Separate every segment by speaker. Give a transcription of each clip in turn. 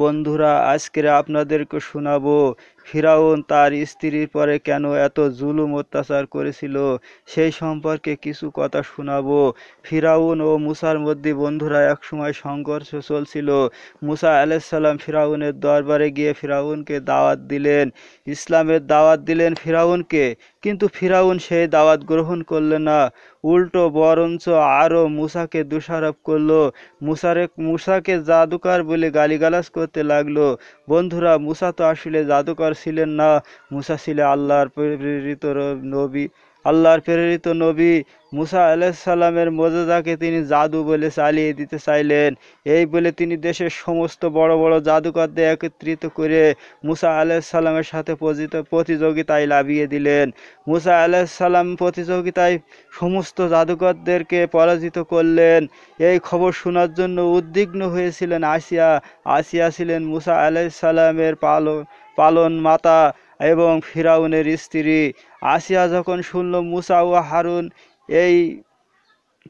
Speaker 1: বন্ধুরা আজকে আপনাদেরকে শোনাবো ফিরাউন তার স্ত্রীর পরে কেন এত জুলুম অত্যাচার করেছিল সেই সম্পর্কে কিছু কথা শোনাবো ফিরাউন ও মুসার মধ্যে বন্ধুরা একসময় সংঘর্ষ চলছিল মুসা আলাইসাল্লাম ফিরাউনের দরবারে গিয়ে ফিরাউনকে দাওয়াত দিলেন ইসলামের দাওয়াত দিলেন ফিরাউনকে কিন্তু ফিরাউন সেই দাওয়াত গ্রহণ করলে না উল্টো বরঞ্চ আরও মুসাকে দোষারোপ করল মুসারে মুসাকে জাদুকার বলে গালিগালাজ করল করতে লাগলো বন্ধুরা মুসা তো আসলে জাদুকর ছিলেন না মুসা ছিল আল্লাহর প্রেরিত নবী আল্লাহর প্রেরিত নবী মুসা আলাইসাল্লামের মজাদাকে তিনি জাদু বলে চালিয়ে দিতে চাইলেন এই বলে তিনি দেশের সমস্ত বড় বড় জাদুকরদের একত্রিত করে মুসা আলাইসাল্লামের সাথে প্রতিযোগিতায় লাভিয়ে দিলেন মুসা আলাইসাল্লাম প্রতিযোগিতায় সমস্ত জাদুকরদেরকে পরাজিত করলেন এই খবর শোনার জন্য উদ্বিগ্ন হয়েছিলেন আসিয়া আসিয়া ছিলেন মুসা আলাইসাল্লামের পালন পালন মাতা এবং ফিরাউনের স্ত্রী আসিয়া যখন শুনল মুসা ও হারুন এই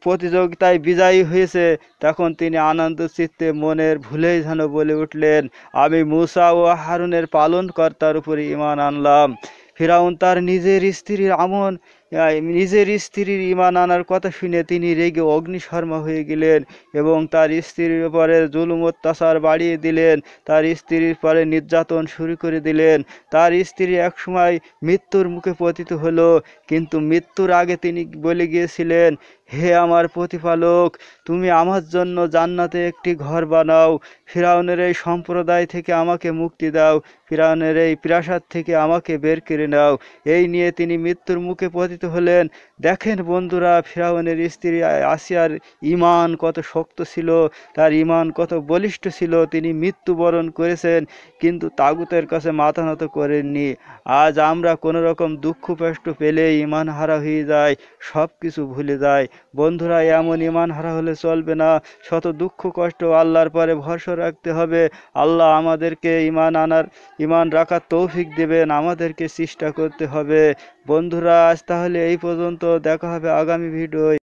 Speaker 1: প্রতিযোগিতায় বিজয়ী হয়েছে তখন তিনি আনন্দ চিত্তে মনের ভুলেই যেন বলে উঠলেন আমি মুসা ও হারুনের পালনকর্তার উপরে ইমান আনলাম ফিরাউন তার নিজের স্ত্রীর আমন নিজের স্ত্রীর ইমান আনার কথা শুনে তিনি রেগে অগ্নিশর্মা হয়ে গেলেন এবং তার স্ত্রীর উপরে জুলুম অত্যাচার বাড়িয়ে দিলেন তার স্ত্রীর পরে নির্যাতন শুরু করে দিলেন তার স্ত্রী একসময় মৃত্যুর মুখে পতিত হলো কিন্তু মৃত্যুর আগে তিনি বলে গিয়েছিলেন হে আমার প্রতিপালক তুমি আমার জন্য জান্নাতে একটি ঘর বানাও ফিরাউনের এই সম্প্রদায় থেকে আমাকে মুক্তি দাও ফিরাউনের এই প্রাসাদ থেকে আমাকে বের করে নাও এই নিয়ে তিনি মৃত্যুর মুখে পতিত লাঞ্ছিত হলেন দেখেন বন্ধুরা ফিরাউনের স্ত্রী আসিয়ার ইমান কত শক্ত ছিল তার ইমান কত বলিষ্ঠ ছিল তিনি মৃত্যুবরণ করেছেন কিন্তু তাগুতের কাছে মাথা নত করেননি আজ আমরা কোনো রকম দুঃখ কষ্ট পেলে ইমান হারা হয়ে যায় সব কিছু ভুলে যায় বন্ধুরা এমন ইমান হারা হলে চলবে না শত দুঃখ কষ্ট আল্লাহর পরে ভরসা রাখতে হবে আল্লাহ আমাদেরকে ইমান আনার ইমান রাখার তৌফিক দেবেন আমাদেরকে চেষ্টা করতে হবে বন্ধুরা আজ তাহলে এই পর্যন্ত দেখা হবে আগামী ভিডিও